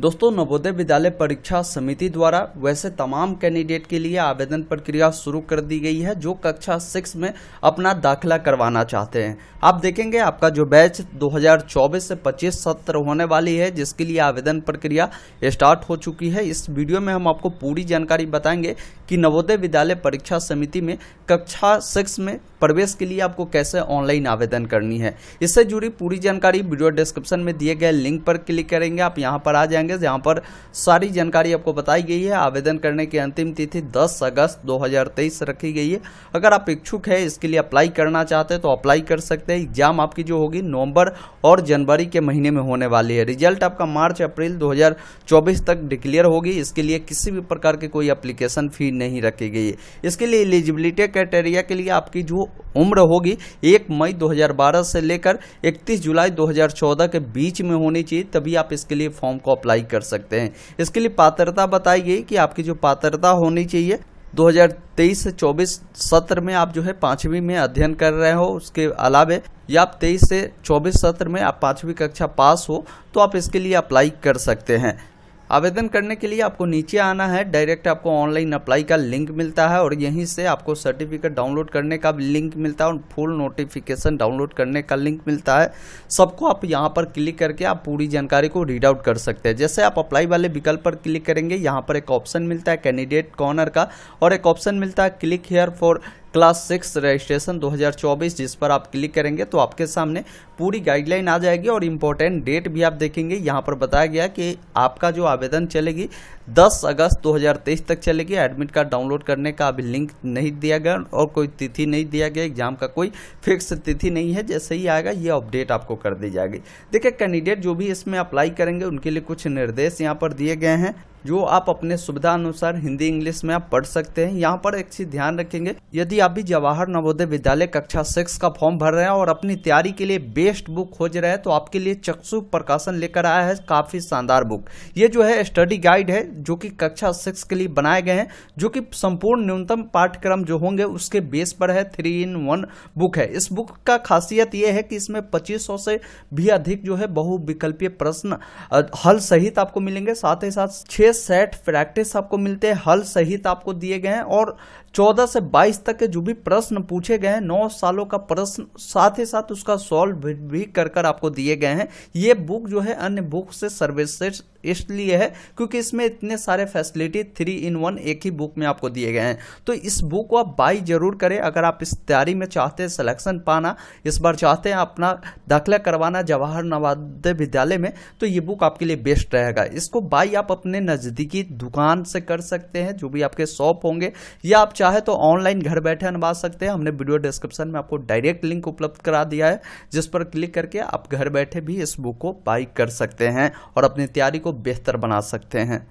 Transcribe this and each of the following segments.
दोस्तों नवोदय विद्यालय परीक्षा समिति द्वारा वैसे तमाम कैंडिडेट के लिए आवेदन प्रक्रिया शुरू कर दी गई है जो कक्षा सिक्स में अपना दाखिला करवाना चाहते हैं आप देखेंगे आपका जो बैच 2024 से 25 सत्र होने वाली है जिसके लिए आवेदन प्रक्रिया स्टार्ट हो चुकी है इस वीडियो में हम आपको पूरी जानकारी बताएंगे कि नवोदय विद्यालय परीक्षा समिति में कक्षा सिक्स में प्रवेश के लिए आपको कैसे ऑनलाइन आवेदन करनी है इससे जुड़ी पूरी जानकारी वीडियो डिस्क्रिप्शन में दिए गए लिंक पर क्लिक करेंगे आप यहाँ पर आ जाएंगे जहाँ पर सारी जानकारी आपको बताई गई है आवेदन करने की अंतिम तिथि दस अगस्त दो रखी गई है अगर आप इच्छुक है इसके लिए अप्लाई करना चाहते हैं तो अप्लाई कर सकते हैं एग्जाम आपकी जो होगी नवंबर और जनवरी के महीने में होने वाली है रिजल्ट आपका मार्च अप्रैल 2024 तक डिक्लेयर होगी इसके लिए किसी भी प्रकार की कोई अप्लीकेशन फी नहीं रखी गई है इसके लिए एलिजिबिलिटी क्राइटेरिया के लिए आपकी जो उम्र होगी एक मई 2012 से लेकर 31 जुलाई 2014 के बीच में होनी चाहिए तभी आप इसके लिए फॉर्म को अप्लाई कर सकते हैं इसके लिए पात्रता बताई गई कि आपकी जो पात्रता होनी चाहिए 2023 से 24 सत्र में आप जो है पांचवी में अध्ययन कर रहे हो उसके अलावे या आप 23 से 24 सत्र में आप पांचवी कक्षा पास हो तो आप इसके लिए अप्लाई कर सकते हैं आवेदन करने के लिए आपको नीचे आना है डायरेक्ट आपको ऑनलाइन अप्लाई का लिंक मिलता है और यहीं से आपको सर्टिफिकेट डाउनलोड करने का लिंक मिलता है और फुल नोटिफिकेशन डाउनलोड करने का लिंक मिलता है सबको आप यहाँ पर क्लिक करके आप पूरी जानकारी को रीड आउट कर सकते हैं जैसे आप अप्लाई वाले विकल्प पर क्लिक करेंगे यहाँ पर एक ऑप्शन मिलता है कैंडिडेट कॉर्नर का और एक ऑप्शन मिलता है click here for class six registration 2024 जिस पर आप क्लिक करेंगे तो आपके सामने पूरी गाइडलाइन आ जाएगी और इम्पोर्टेंट डेट भी आप देखेंगे यहाँ पर बताया गया कि आपका जो आवेदन चलेगी 10 अगस्त 2023 तक चलेगी एडमिट कार्ड डाउनलोड करने का अभी लिंक नहीं दिया गया और कोई तिथि नहीं दिया गया एग्जाम का कोई फिक्स तिथि नहीं है जैसे ही आएगा ये अपडेट आपको कर दी जाएगी देखिए कैंडिडेट जो भी इसमें अप्लाई करेंगे उनके लिए कुछ निर्देश यहाँ पर दिए गए हैं जो आप अपने सुविधा अनुसार हिंदी इंग्लिश में आप पढ़ सकते हैं यहाँ पर एक चीज ध्यान रखेंगे यदि आप भी जवाहर नवोदय विद्यालय कक्षा सिक्स का फॉर्म भर रहे हैं और अपनी तैयारी के लिए बेस्ट बुक खोज रहे हैं तो आपके लिए चक्षु प्रकाशन लेकर आया है काफी शानदार बुक ये जो है स्टडी गाइड है जो की कक्षा सिक्स के लिए बनाए गए हैं जो की संपूर्ण न्यूनतम पाठ्यक्रम जो होंगे उसके बेस पर है थ्री इन वन बुक है इस बुक का खासियत यह है कि इसमें पच्चीस से भी अधिक जो है बहुविकल्पीय प्रश्न हल सहित आपको मिलेंगे साथ ही साथ छह सेट प्रैक्टिस आपको मिलते हैं हल सहित आपको दिए गए हैं और चौदह से बाईस तक के जो भी प्रश्न पूछे गए हैं नौ सालों का प्रश्न साथ ही साथ उसका सॉल्व भी कर कर आपको दिए गए हैं ये बुक जो है अन्य बुक से सर्विसेज इसलिए है क्योंकि इसमें इतने सारे फैसिलिटी थ्री इन वन एक ही बुक में आपको दिए गए हैं तो इस बुक को आप बाई जरूर करें अगर आप इस तैयारी में चाहते हैं सिलेक्शन पाना इस बार चाहते हैं अपना दाखिला करवाना जवाहर नवोदय विद्यालय में तो ये बुक आपके लिए बेस्ट रहेगा इसको बाई आप अपने नज़दीकी दुकान से कर सकते हैं जो भी आपके शॉप होंगे या आप चाहे तो ऑनलाइन घर बैठे अनवा सकते हैं हमने वीडियो डिस्क्रिप्शन में आपको डायरेक्ट लिंक उपलब्ध करा दिया है जिस पर क्लिक करके आप घर बैठे भी इस बुक को बाई कर सकते हैं और अपनी तैयारी को बेहतर बना सकते हैं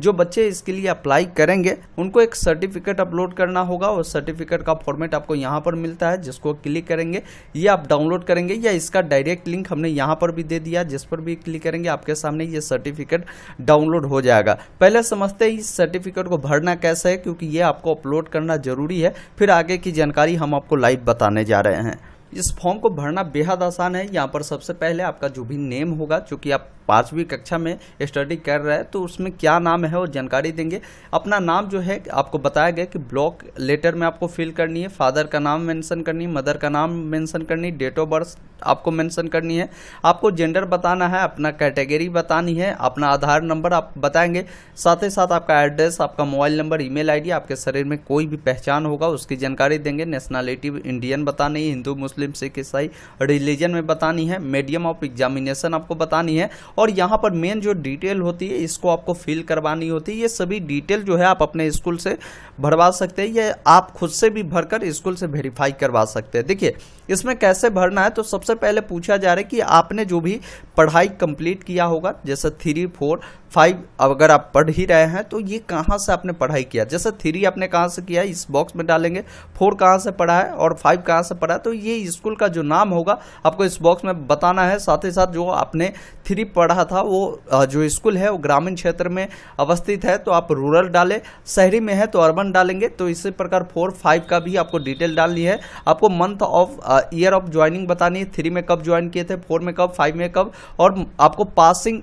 जो बच्चे इसके लिए अप्लाई करेंगे उनको एक सर्टिफिकेट अपलोड करना होगा और सर्टिफिकेट का फॉर्मेट आपको यहाँ पर मिलता है जिसको क्लिक करेंगे ये आप डाउनलोड करेंगे या इसका डायरेक्ट लिंक हमने यहाँ पर भी दे दिया जिस पर भी क्लिक करेंगे आपके सामने ये सर्टिफिकेट डाउनलोड हो जाएगा पहले समझते ही सर्टिफिकेट को भरना कैसे है क्योंकि ये आपको अपलोड करना जरूरी है फिर आगे की जानकारी हम आपको लाइव बताने जा रहे हैं इस फॉर्म को भरना बेहद आसान है यहाँ पर सबसे पहले आपका जो भी नेम होगा चूँकि आप पाँचवीं कक्षा में स्टडी कर रहे हैं तो उसमें क्या नाम है वो जानकारी देंगे अपना नाम जो है आपको बताया गया कि ब्लॉक लेटर में आपको फिल करनी है फादर का नाम मेंशन करनी है मदर का नाम मेंशन करनी डेट ऑफ बर्थ आपको मेंशन करनी है आपको जेंडर बताना है अपना कैटेगरी बतानी है अपना आधार नंबर आप बताएंगे साथ ही साथ आपका एड्रेस आपका मोबाइल नंबर ई मेल आपके शरीर में कोई भी पहचान होगा उसकी जानकारी देंगे नेशनैलिटी इंडियन बतानी है हिंदू मुस्लिम मुस्लिम सिख ईसाई रिलीजन में बतानी है मीडियम ऑफ एग्जामिनेशन आपको बतानी है और यहाँ पर मेन जो डिटेल होती है इसको आपको फिल करवानी होती है ये सभी डिटेल जो है आप अपने स्कूल से भरवा सकते हैं ये आप खुद से भी भरकर स्कूल से वेरीफाई करवा सकते हैं देखिए इसमें कैसे भरना है तो सबसे पहले पूछा जा रहा है कि आपने जो भी पढ़ाई कंप्लीट किया होगा जैसे थ्री फोर फाइव अगर आप पढ़ ही रहे हैं तो ये कहाँ से आपने पढ़ाई किया जैसे थ्री आपने कहाँ से किया इस बॉक्स में डालेंगे फोर कहाँ से पढ़ा है और फाइव कहाँ से पढ़ा है तो ये स्कूल का जो नाम होगा आपको इस बॉक्स में बताना है साथ ही साथ जो आपने थ्री पढ़ा था वो जो स्कूल है वो ग्रामीण क्षेत्र में अवस्थित है तो आप रूरल डालें शहरी में है तो अर्बन डालेंगे तो इसी प्रकार फोर फाइव का भी आपको डिटेल डालनी है आपको month of year of joining बतानी है थ्री में कब ज्वाइन किए थे फोर में कब फाइव में कब और आपको पासिंग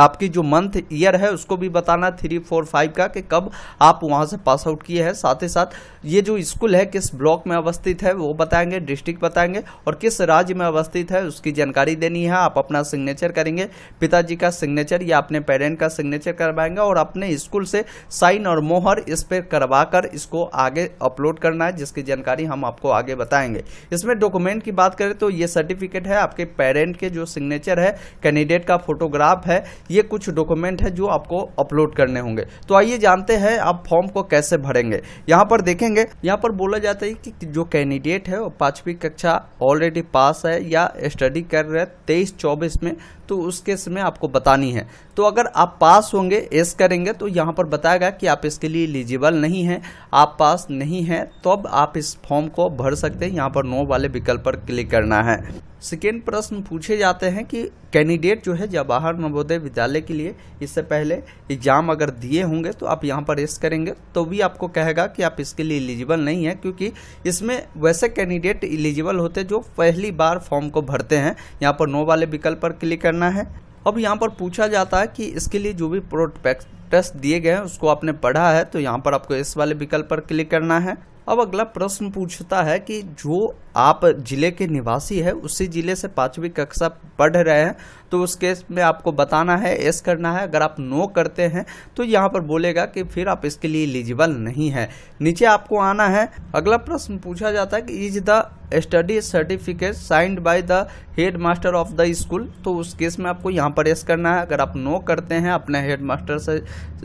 आपकी जो मंथ ईयर है उसको भी बताना थ्री फोर फाइव का कि कब आप वहाँ से पास आउट किए हैं साथ ही साथ ये जो स्कूल है किस ब्लॉक में अवस्थित है वो बताएंगे डिस्ट्रिक्ट बताएंगे बताएंगे और किस राज्य में अवस्थित है उसकी जानकारी देनी है आप अपना सिग्नेचर करेंगे पिताजी का सिग्नेचर या अपने पेरेंट का सिग्नेचर करवाएंगे और अपने स्कूल से साइन और मोहर इस पर करवा कर इसको आगे अपलोड करना है जिसकी जानकारी हम आपको आगे बताएंगे इसमें डॉक्यूमेंट की बात करें तो ये सर्टिफिकेट है आपके पेरेंट के जो सिग्नेचर है कैंडिडेट का फोटोग्राफ है ये कुछ डॉक्यूमेंट है जो आपको अपलोड करने होंगे तो आइए जानते हैं आप फॉर्म को कैसे भरेंगे यहाँ पर देखेंगे यहाँ पर बोला जाता है कि जो कैंडिडेट है वो पांचवी कक्षा परीक्षा ऑलरेडी पास है या स्टडी कर रहे हैं तेईस चौबीस में तो उस केस में आपको बतानी है तो अगर आप पास होंगे एस करेंगे तो यहाँ पर बताएगा कि आप इसके लिए एलिजिबल नहीं हैं आप पास नहीं हैं तब तो आप इस फॉर्म को भर सकते हैं यहाँ पर नो वाले विकल्प पर क्लिक करना है सेकेंड प्रश्न पूछे जाते हैं कि कैंडिडेट जो है जवाहर नवोदय विद्यालय के लिए इससे पहले एग्जाम अगर दिए होंगे तो आप यहां पर एस करेंगे तो भी आपको कहेगा कि आप इसके लिए एलिजिबल नहीं है क्योंकि इसमें वैसे कैंडिडेट एलिजिबल होते जो पहली बार फॉर्म को भरते हैं यहां पर नो वाले विकल्प पर क्लिक करना करना है अब यहाँ पर पूछा जाता है कि इसके लिए जो भी प्रोटेक्टस दिए गए हैं उसको आपने पढ़ा है तो यहाँ पर आपको इस वाले विकल्प पर क्लिक करना है अब अगला प्रश्न पूछता है कि जो आप जिले के निवासी है उसी जिले से पांचवी कक्षा पढ़ रहे हैं तो उस केस में आपको बताना है एस करना है अगर आप नो करते हैं तो यहाँ पर बोलेगा कि फिर आप इसके लिए एलिजिबल नहीं है नीचे आपको आना है अगला प्रश्न पूछा जाता है कि is the study certificate signed by the head master of the school तो उस केस में आपको यहाँ पर येस करना है अगर आप नो करते हैं अपने हेड मास्टर से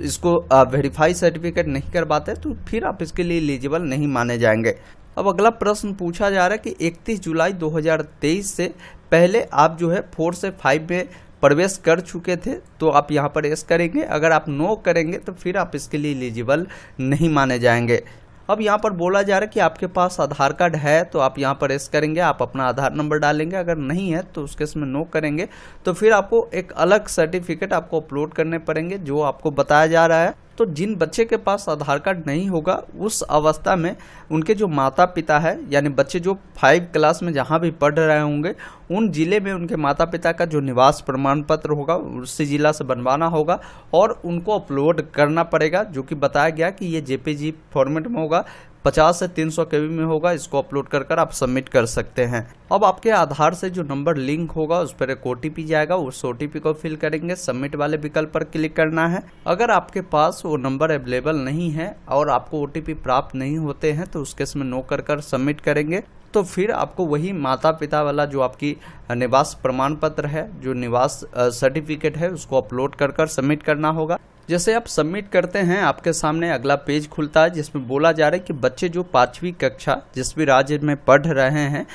इसको वेरीफाई सर्टिफिकेट नहीं करवाते तो फिर आप इसके लिए एलिजिबल नहीं माने जाएंगे अब अगला प्रश्न पूछा जा रहा है कि 31 जुलाई 2023 से पहले आप जो है फोर से फाइव में प्रवेश कर चुके थे तो आप यहाँ पर एस करेंगे अगर आप नो करेंगे तो फिर आप इसके लिए एलिजिबल नहीं माने जाएंगे अब यहाँ पर बोला जा रहा है कि आपके पास आधार कार्ड है तो आप यहाँ पर एस करेंगे आप अपना आधार नंबर डालेंगे अगर नहीं है तो उसके इसमें नो करेंगे तो फिर आपको एक अलग सर्टिफिकेट आपको अपलोड करने पड़ेंगे जो आपको बताया जा रहा है तो जिन बच्चे के पास आधार कार्ड नहीं होगा उस अवस्था में उनके जो माता पिता है यानी बच्चे जो फाइव क्लास में जहाँ भी पढ़ रहे होंगे उन ज़िले में उनके माता पिता का जो निवास प्रमाण पत्र होगा उसी ज़िला से बनवाना होगा और उनको अपलोड करना पड़ेगा जो कि बताया गया कि ये जेपीजी फॉर्मेट में होगा 50 से 300 सौ में होगा इसको अपलोड कर कर आप सबमिट कर सकते हैं अब आपके आधार से जो नंबर लिंक होगा उस पर एक ओ जाएगा उस ओ को फिल करेंगे सबमिट वाले विकल्प पर क्लिक करना है अगर आपके पास वो नंबर अवेलेबल नहीं है और आपको ओ प्राप्त नहीं होते हैं तो उसके समय नो कर कर सबमिट करेंगे तो फिर आपको वही माता पिता वाला जो आपकी निवास प्रमाण पत्र है जो निवास सर्टिफिकेट है उसको अपलोड कर कर सबमिट करना होगा जैसे आप सबमिट करते हैं आपके सामने अगला पेज खुलता है जिसमें बोला जा रहा है कि बच्चे जो पाँचवीं कक्षा जिस भी राज्य में पढ़ रहे हैं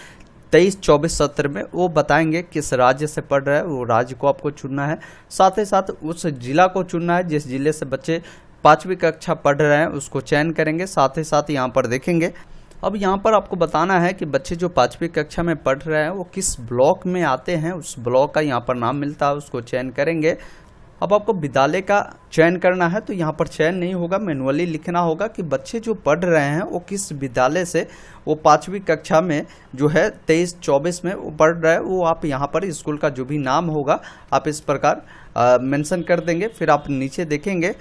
तेईस चौबीस सत्र में वो बताएंगे किस राज्य से पढ़ रहे हैं वो राज्य को आपको चुनना है साथ ही साथ उस जिला को चुनना है जिस जिले से बच्चे पाँचवीं कक्षा पढ़ रहे हैं उसको चयन करेंगे साथ ही साथ यहाँ पर देखेंगे अब यहाँ पर आपको बताना है कि बच्चे जो पाँचवीं कक्षा में पढ़ रहे हैं वो किस ब्लॉक में आते हैं उस ब्लॉक का यहाँ पर नाम मिलता है उसको चयन करेंगे अब आपको विद्यालय का चयन करना है तो यहाँ पर चयन नहीं होगा मैनुअली लिखना होगा कि बच्चे जो पढ़ रहे हैं वो किस विद्यालय से वो पाँचवीं कक्षा में जो है तेईस चौबीस में वो पढ़ रहा है वो आप यहाँ पर स्कूल का जो भी नाम होगा आप इस प्रकार मेंशन कर देंगे फिर आप नीचे देखेंगे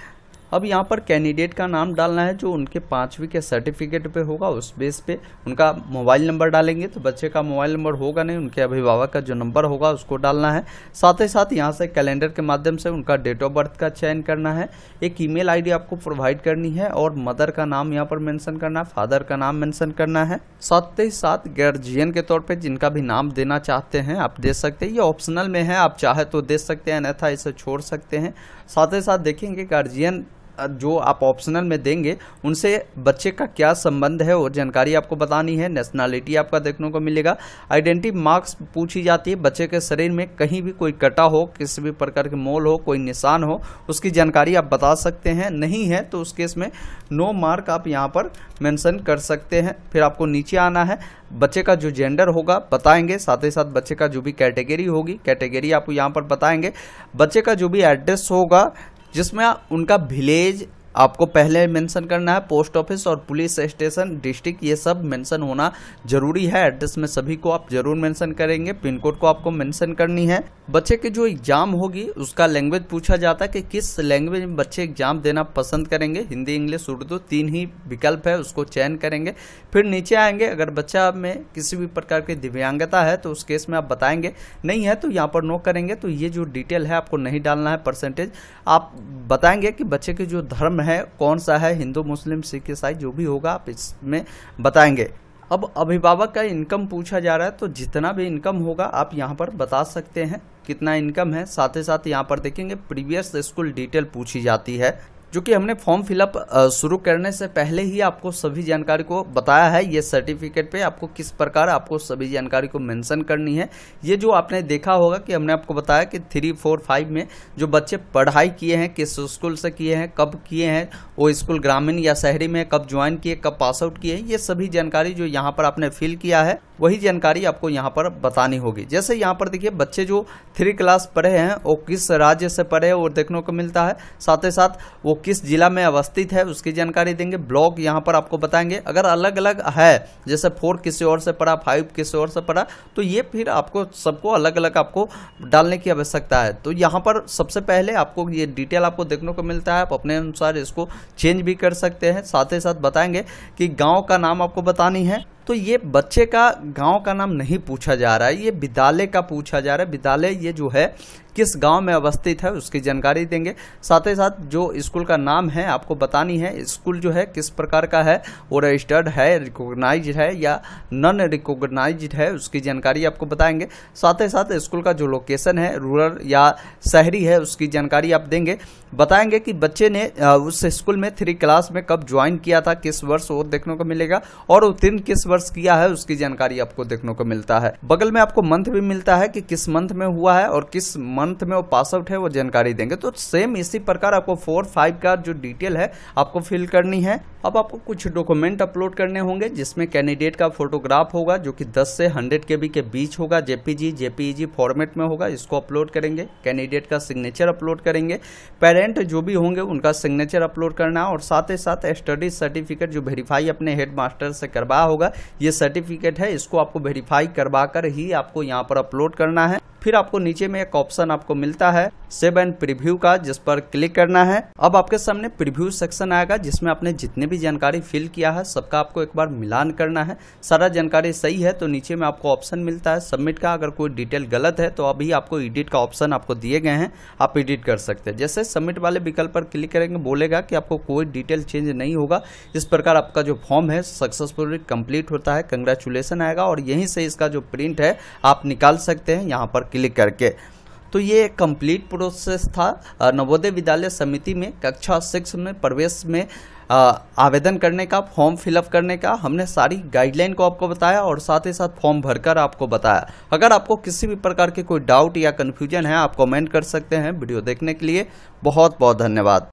अब यहाँ पर कैंडिडेट का नाम डालना है जो उनके पाँचवीं के सर्टिफिकेट पे होगा उस बेस पे उनका मोबाइल नंबर डालेंगे तो बच्चे का मोबाइल नंबर होगा नहीं उनके अभिभावक का जो नंबर होगा उसको डालना है साथ ही साथ यहाँ से कैलेंडर के माध्यम से उनका डेट ऑफ बर्थ का चयन करना है एक ईमेल आईडी आपको प्रोवाइड करनी है और मदर का नाम यहाँ पर मैंसन करना है फादर का नाम मैंसन करना है साथ ही साथ गार्जियन के तौर पर जिनका भी नाम देना चाहते हैं आप दे सकते हैं ये ऑप्शनल में है आप चाहे तो दे सकते हैं अन्यथा इसे छोड़ सकते हैं साथ ही साथ देखेंगे गार्जियन जो आप ऑप्शनल में देंगे उनसे बच्चे का क्या संबंध है वो जानकारी आपको बतानी है नेशनैलिटी आपका देखने को मिलेगा आइडेंटिटी मार्क्स पूछी जाती है बच्चे के शरीर में कहीं भी कोई कटा हो किसी भी प्रकार के मोल हो कोई निशान हो उसकी जानकारी आप बता सकते हैं नहीं है तो उस केस में नो मार्क आप यहाँ पर मैंसन कर सकते हैं फिर आपको नीचे आना है बच्चे का जो जेंडर होगा बताएंगे साथ ही साथ बच्चे का जो भी कैटेगरी होगी कैटेगरी आपको यहाँ पर बताएंगे बच्चे का जो भी एड्रेस होगा जिसमें उनका विलेज आपको पहले मेंशन करना है पोस्ट ऑफिस और पुलिस स्टेशन डिस्ट्रिक्ट ये सब मेंशन होना जरूरी है एड्रेस में सभी को आप जरूर मेंशन करेंगे पिन कोड को आपको मेंशन करनी है बच्चे की जो एग्जाम होगी उसका लैंग्वेज पूछा जाता है कि किस लैंग्वेज में बच्चे एग्जाम देना पसंद करेंगे हिंदी इंग्लिश उर्दू तीन ही विकल्प है उसको चयन करेंगे फिर नीचे आएंगे अगर बच्चा में किसी भी प्रकार की दिव्यांगता है तो उस केस में आप बताएंगे नहीं है तो यहाँ पर नो करेंगे तो ये जो डिटेल है आपको नहीं डालना है परसेंटेज आप बताएंगे कि बच्चे के जो धर्म है है कौन सा है हिंदू मुस्लिम सिख ईसाई जो भी होगा आप इसमें बताएंगे अब अभिभावक का इनकम पूछा जा रहा है तो जितना भी इनकम होगा आप यहाँ पर बता सकते हैं कितना इनकम है साथ ही साथ यहाँ पर देखेंगे प्रीवियस स्कूल डिटेल पूछी जाती है जो कि हमने फॉर्म फिलअप शुरू करने से पहले ही आपको सभी जानकारी को बताया है ये सर्टिफिकेट पे आपको किस प्रकार आपको सभी जानकारी को मेंशन करनी है ये जो आपने देखा होगा कि हमने आपको बताया कि थ्री फोर फाइव में जो बच्चे पढ़ाई किए हैं किस स्कूल से किए हैं कब किए हैं वो स्कूल ग्रामीण या शहरी में कब ज्वाइन किए कब पास आउट किए ये सभी जानकारी जो यहाँ पर आपने फिल किया है वही जानकारी आपको यहाँ पर बतानी होगी जैसे यहाँ पर देखिए बच्चे जो थ्री क्लास पढ़े हैं वो किस राज्य से पढ़े वो देखने को मिलता है साथ ही साथ वो किस जिला में अवस्थित है उसकी जानकारी देंगे ब्लॉक यहाँ पर आपको बताएंगे अगर अलग अलग है जैसे फोर किसी और से पड़ा फाइव किसी और से पड़ा तो ये फिर आपको सबको अलग अलग आपको डालने की आवश्यकता है तो यहाँ पर सबसे पहले आपको ये डिटेल आपको देखने को मिलता है आप अपने अनुसार इसको चेंज भी कर सकते हैं साथ ही साथ बताएंगे कि गाँव का नाम आपको बतानी है तो ये बच्चे का गांव का नाम नहीं पूछा जा रहा है ये विद्यालय का पूछा जा रहा है विद्यालय ये जो है किस गांव में अवस्थित है उसकी जानकारी देंगे साथ ही साथ जो स्कूल का नाम है आपको बतानी है स्कूल जो है किस प्रकार का है वो रजिस्टर्ड है रिकोगनाइज है या नॉन रिकोगनाइज है उसकी जानकारी आपको बताएंगे साथ ही साथ स्कूल का जो लोकेशन है रूरल या शहरी है उसकी जानकारी आप देंगे बताएंगे कि बच्चे ने उस स्कूल में थ्री क्लास में कब ज्वाइन किया था किस वर्ष वो देखने को मिलेगा और उत्तीर्ण किस वर्ष किया है उसकी जानकारी आपको देखने को मिलता है बगल में आपको मंथ भी मिलता है कि किस मंथ में हुआ है और किस मंथ मंथ में वो पास आउट है वो जानकारी देंगे तो सेम इसी प्रकार आपको फोर फाइव का जो डिटेल है आपको फिल करनी है अब आपको कुछ डॉक्यूमेंट अपलोड करने होंगे जिसमें कैंडिडेट का फोटोग्राफ होगा जो कि 10 से 100 के बी के बीच होगा जेपीजी जेपीईजी फॉर्मेट में होगा इसको अपलोड करेंगे कैंडिडेट का सिग्नेचर अपलोड करेंगे पेरेंट जो भी होंगे उनका सिग्नेचर अपलोड करना और साथ ही साथ स्टडी सर्टिफिकेट जो वेरीफाई अपने हेड मास्टर से करवा होगा ये सर्टिफिकेट है इसको आपको वेरीफाई करवा कर ही आपको यहाँ पर अपलोड करना है फिर आपको नीचे में एक ऑप्शन आपको मिलता है सेव एंड प्रिव्यू का जिस पर क्लिक करना है अब आपके सामने प्रिव्यू सेक्शन आएगा जिसमें आपने जितने भी जानकारी फिल किया है सबका आपको एक बार मिलान करना है सारा जानकारी सही है तो नीचे में आपको ऑप्शन मिलता है सबमिट का अगर कोई डिटेल गलत है तो अभी आपको एडिट का ऑप्शन आपको दिए गए हैं आप एडिट कर सकते हैं जैसे सबमिट वाले विकल्प पर क्लिक करेंगे बोलेगा कि आपको कोई डिटेल चेंज नहीं होगा इस प्रकार आपका जो फॉर्म है सक्सेसफुली कंप्लीट होता है कंग्रेचुलेसन आएगा और यहीं से इसका जो प्रिंट है आप निकाल सकते हैं यहाँ पर क्लिक करके तो ये एक कंप्लीट प्रोसेस था नवोदय विद्यालय समिति में कक्षा सिक्स में प्रवेश में आवेदन करने का फॉर्म फिलअप करने का हमने सारी गाइडलाइन को आपको बताया और साथ ही साथ फॉर्म भरकर आपको बताया अगर आपको किसी भी प्रकार के कोई डाउट या कन्फ्यूजन है आप कमेंट कर सकते हैं वीडियो देखने के लिए बहुत बहुत धन्यवाद